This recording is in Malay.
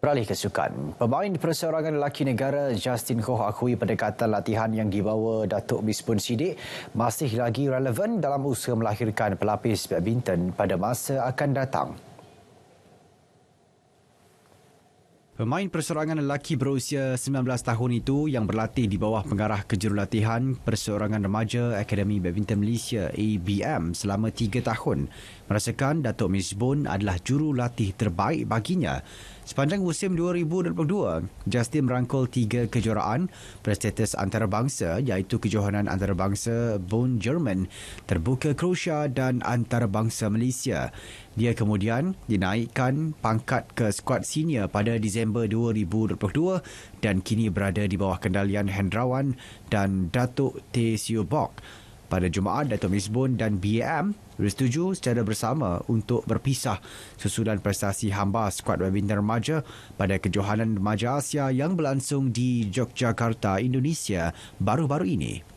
Beralih ke sukan. Pemain perseorangan lelaki negara Justin Koh akui pendekatan latihan yang dibawa Datuk Bispun Sidik masih lagi relevan dalam usaha melahirkan pelapis badminton pada masa akan datang. Pemain perseorangan lelaki berusia 19 tahun itu yang berlatih di bawah pengarah kejurulatihan Perseorangan Remaja Akademi Badminton Malaysia ABM selama 3 tahun merasakan Datuk Mizbun adalah jurulatih terbaik baginya. Sepanjang musim 2022, Justin merangkul 3 kejuaraan prestatus antarabangsa iaitu kejohanan antarabangsa Bone German, Terbuka Croatia dan Antarabangsa Malaysia. Dia kemudian dinaikkan pangkat ke skuad senior pada Disember 2022 dan kini berada di bawah kendalian Hendrawan dan Datuk T. Siobok. Pada Jumaat, Datuk Misbun dan BAM bersetuju secara bersama untuk berpisah susulan prestasi hamba skuad badminton remaja pada Kejohanan Remaja Asia yang berlangsung di Yogyakarta, Indonesia baru-baru ini.